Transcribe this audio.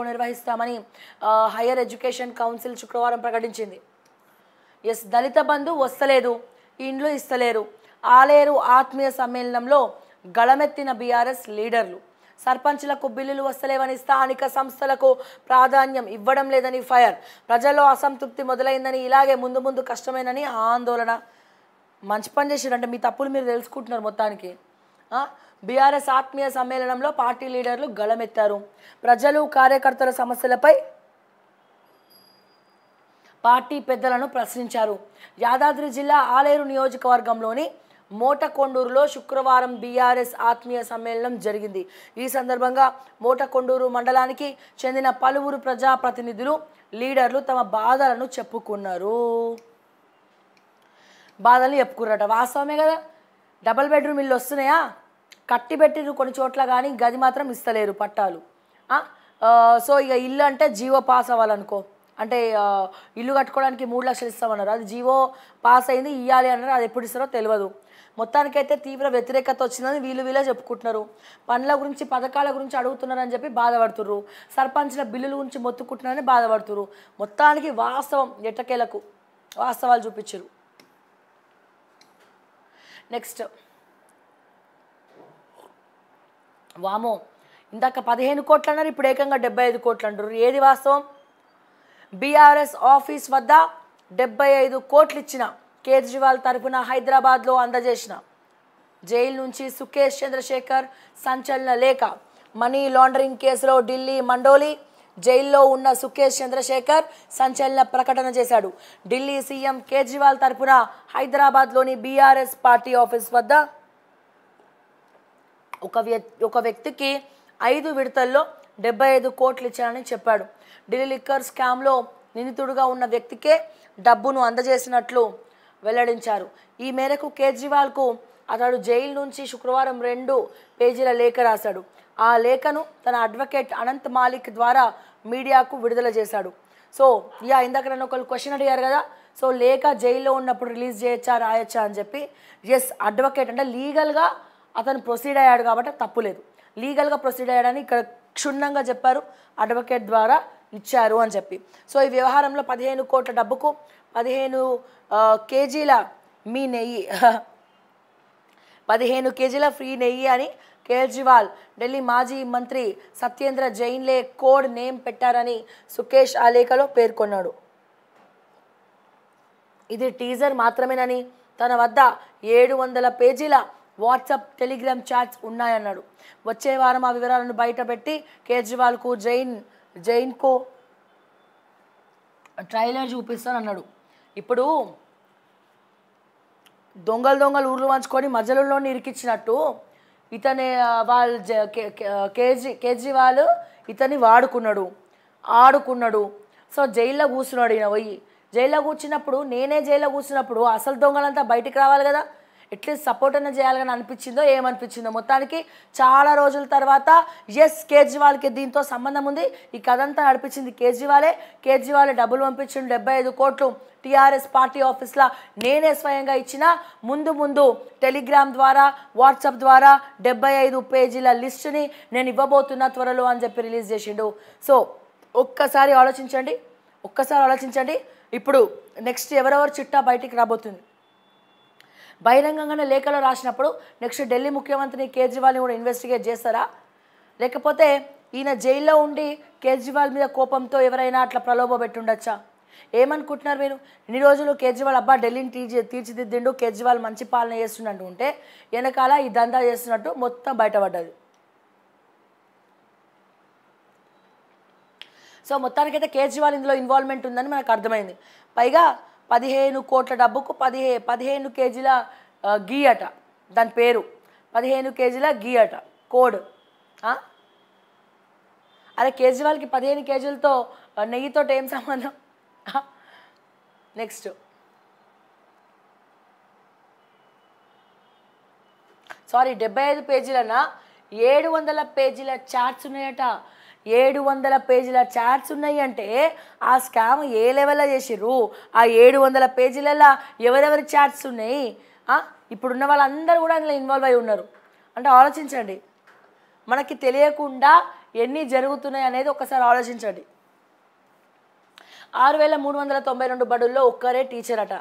వరకు నిర్వహిస్తామని higher education council శుక్రవారం ప్రకటించింది ఎస్ దళిత బంధు వస్తలేదు ఇండ్లు ఇస్తలేరు ఆలేరు ఆత్మీయ సమ్మేళనంలో గళమెత్తిన బీఆర్ఎస్ లీడర్లు సర్పంచ్లకు బిల్లులు వస్తలేవని స్థానిక సంస్థలకు ప్రాధాన్యం ఇవ్వడం లేదని ఫైర్ ప్రజల్లో అసంతృప్తి మొదలైందని ఇలాగే ముందు ముందు కష్టమేనని ఆందోళన మంచి పని చేసారంటే మీ తప్పులు మీరు తెలుసుకుంటున్నారు మొత్తానికి బీఆర్ఎస్ ఆత్మీయ సమ్మేళనంలో పార్టీ లీడర్లు గళమెత్తారు ప్రజలు కార్యకర్తల సమస్యలపై పార్టీ పెద్దలను ప్రశ్నించారు యాదాద్రి జిల్లా ఆలేరు నియోజకవర్గంలోని మోటకొండూరులో శుక్రవారం బీఆర్ఎస్ ఆత్మీయ సమ్మేళనం జరిగింది ఈ సందర్భంగా మోటకొండూరు మండలానికి చెందిన పలువురు ప్రజాప్రతినిధులు లీడర్లు తమ బాధలను చెప్పుకున్నారు బాధలను చెప్పుకున్నారట వాస్తవమే కదా డబల్ బెడ్రూమ్ ఇల్లు వస్తున్నాయా కట్టి పెట్టిరు కొన్ని చోట్ల కానీ గది మాత్రం ఇస్తలేరు పట్టాలు సో ఇక ఇల్లు అంటే జీవో పాస్ అవ్వాలనుకో అంటే ఇల్లు కట్టుకోవడానికి మూడు లక్షలు ఇస్తామన్నారు అది జీవో పాస్ అయింది ఇవ్వాలి అన్నారు అది ఎప్పుడు ఇస్తారో తెలియదు మొత్తానికైతే తీవ్ర వ్యతిరేకత వచ్చిందని వీళ్ళు వీళ్ళే చెప్పుకుంటున్నారు పనుల గురించి పథకాల గురించి అడుగుతున్నారని చెప్పి బాధపడుతున్నారు సర్పంచ్ల బిల్లుల గురించి మొత్తుకుంటున్నారని బాధపడుతున్నారు మొత్తానికి వాస్తవం ఎట్టకేలకు వాస్తవాలు చూపించారు నెక్స్ట్ వామో ఇందాక పదిహేను కోట్లు అన్నారు ఇప్పుడు ఏకంగా డెబ్బై ఐదు కోట్లు అంటారు ఏది వాస్తవం బీఆర్ఎస్ ఆఫీస్ వద్ద డెబ్బై ఐదు కోట్లు ఇచ్చిన కేజ్రీవాల్ తరఫున హైదరాబాద్లో అందజేసిన జైలు నుంచి సుఖేష్ చంద్రశేఖర్ సంచలన లేఖ మనీ లాండరింగ్ కేసులో ఢిల్లీ మండోలి జైల్లో ఉన్న సుఖేష్ చంద్రశేఖర్ సంచలన ప్రకటన చేశాడు ఢిల్లీ సీఎం కేజ్రీవాల్ తరఫున హైదరాబాద్లోని బీఆర్ఎస్ పార్టీ ఆఫీస్ వద్ద ఒక ఒక వ్యక్తికి ఐదు విడతల్లో డెబ్బై ఐదు కోట్లు ఇచ్చానని చెప్పాడు ఢిల్లీ లిక్కర్ స్కామ్లో నిందితుడుగా ఉన్న వ్యక్తికే డబ్బును అందజేసినట్లు వెల్లడించారు ఈ మేరకు కేజ్రీవాల్కు అతడు జైలు నుంచి శుక్రవారం రెండు పేజీల లేఖ రాశాడు ఆ లేఖను తన అడ్వకేట్ అనంత్ మాలిక్ ద్వారా మీడియాకు విడుదల చేశాడు సో యా ఇందాక నన్ను ఒకళ్ళు క్వశ్చన్ అడిగారు కదా సో లేఖ జైల్లో ఉన్నప్పుడు రిలీజ్ చేయొచ్చా రాయొచ్చా అని చెప్పి ఎస్ అడ్వకేట్ అంటే లీగల్గా అతను ప్రొసీడ్ అయ్యాడు కాబట్టి తప్పు లేదు లీగల్గా ప్రొసీడ్ అయ్యాడని ఇక్కడ క్షుణ్ణంగా చెప్పారు అడ్వకేట్ ద్వారా ఇచ్చారు అని చెప్పి సో ఈ వ్యవహారంలో పదిహేను కోట్ల డబ్బుకు పదిహేను కేజీల మీ నెయ్యి పదిహేను కేజీల ఫ్రీ నెయ్యి అని కేజ్రీవాల్ ఢిల్లీ మాజీ మంత్రి సత్యేంద్ర జైన్లే కోడ్ నేమ్ పెట్టారని సుకేష్ ఆలేఖలో పేర్కొన్నాడు ఇది టీజర్ మాత్రమేనని తన వద్ద ఏడు వందల పేజీల వాట్సాప్ టెలిగ్రామ్ చాట్స్ ఉన్నాయన్నాడు వచ్చే వారం ఆ వివరాలను బయటపెట్టి కేజ్రీవాల్కు జైన్ జైన్కో ట్రైలర్ అన్నాడు ఇప్పుడు దొంగలు దొంగలు ఊర్లు వంచుకొని మధ్యలోనే ఇరికిచ్చినట్టు ఇతని వాళ్ళు కేజ్రీ కేజ్రీవాల్ ఇతని వాడుకున్నాడు ఆడుకున్నాడు సో జైల్లో కూర్చున్నాడు ఈయన పోయి జైల్లో కూర్చున్నప్పుడు నేనే జైల్లో కూర్చున్నప్పుడు అసలు దొంగలంతా బయటికి రావాలి కదా ఎట్లీస్ట్ సపోర్ట్ అయినా చేయాలని అనిపించిందో ఏమనిపించిందో మొత్తానికి చాలా రోజుల తర్వాత ఎస్ కేజ్రీవాల్కి దీంతో సంబంధం ఉంది ఈ కథ అంతా నడిపించింది కేజ్రీవాలే కేజ్రీవాలే డబ్బులు పంపించిండు డెబ్బై ఐదు కోట్లు టీఆర్ఎస్ పార్టీ ఆఫీస్లో నేనే స్వయంగా ఇచ్చిన ముందు ముందు టెలిగ్రామ్ ద్వారా వాట్సాప్ ద్వారా డెబ్బై ఐదు పేజీల లిస్టుని నేను ఇవ్వబోతున్నా త్వరలో అని చెప్పి రిలీజ్ చేసిండు సో ఒక్కసారి ఆలోచించండి ఒక్కసారి ఆలోచించండి ఇప్పుడు నెక్స్ట్ ఎవరెవరు చిట్టా బయటికి రాబోతుంది బహిరంగంగానే లేఖలో రాసినప్పుడు నెక్స్ట్ ఢిల్లీ ముఖ్యమంత్రి కేజ్రీవాల్ని కూడా ఇన్వెస్టిగేట్ చేస్తారా లేకపోతే ఈయన జైల్లో ఉండి కేజ్రీవాల్ మీద కోపంతో ఎవరైనా అట్లా ప్రలోభ పెట్టుండొచ్చా ఏమనుకుంటున్నారు మీరు ఇన్ని రోజులు కేజ్రీవాల్ అబ్బా ఢిల్లీని తీర్చి తీర్చిదిద్దిండు కేజ్రీవాల్ మంచి పాలన చేస్తున్నట్టు ఉంటే వెనకాల ఈ దందా చేస్తున్నట్టు మొత్తం బయటపడ్డది సో మొత్తానికైతే కేజ్రీవాల్ ఇందులో ఇన్వాల్వ్మెంట్ ఉందని మనకు అర్థమైంది పైగా పదిహేను కోట్ల డబ్బుకు పదిహే పదిహేను కేజీల గీ అట దాని పేరు పదిహేను కేజీల గీ అట కోడ్ అరే కేజ్రీవాల్కి పదిహేను కేజీలతో నెయ్యితో ఏం సంబంధం నెక్స్ట్ సారీ డెబ్బై ఐదు పేజీలన్నా ఏడు వందల పేజీల చార్ట్స్ ఉన్నాయట ఏడు వందల పేజీల చాట్స్ ఉన్నాయి అంటే ఆ స్కామ్ ఏ లెవెల్లో చేసిర్రు ఆ ఏడు వందల పేజీలలో ఎవరెవరి చాట్స్ ఉన్నాయి ఇప్పుడున్న వాళ్ళందరూ కూడా అందులో ఇన్వాల్వ్ అయి ఉన్నారు అంటే ఆలోచించండి మనకి తెలియకుండా ఎన్ని జరుగుతున్నాయి అనేది ఒకసారి ఆలోచించండి ఆరు వేల మూడు వందల తొంభై రెండు బడుల్లో ఒక్కరే టీచర్ అట